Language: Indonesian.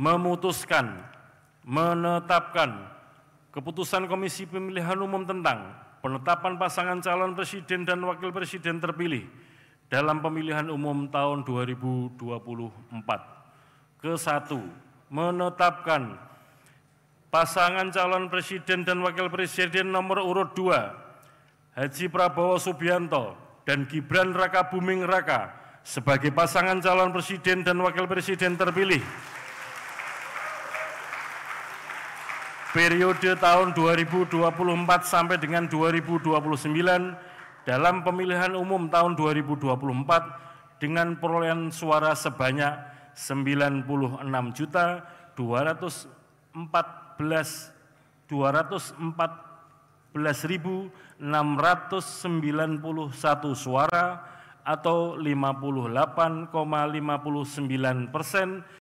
memutuskan, menetapkan keputusan Komisi Pemilihan Umum tentang penetapan pasangan calon presiden dan wakil presiden terpilih dalam pemilihan umum tahun 2024. Ke satu, menetapkan pasangan calon presiden dan wakil presiden nomor urut 2 Haji Prabowo Subianto dan Gibran Raka Buming Raka sebagai pasangan calon presiden dan wakil presiden terpilih periode tahun 2024 sampai dengan 2029 dalam pemilihan umum tahun 2024 dengan perolehan suara sebanyak 96 juta 214 214.691 suara atau 58,59 persen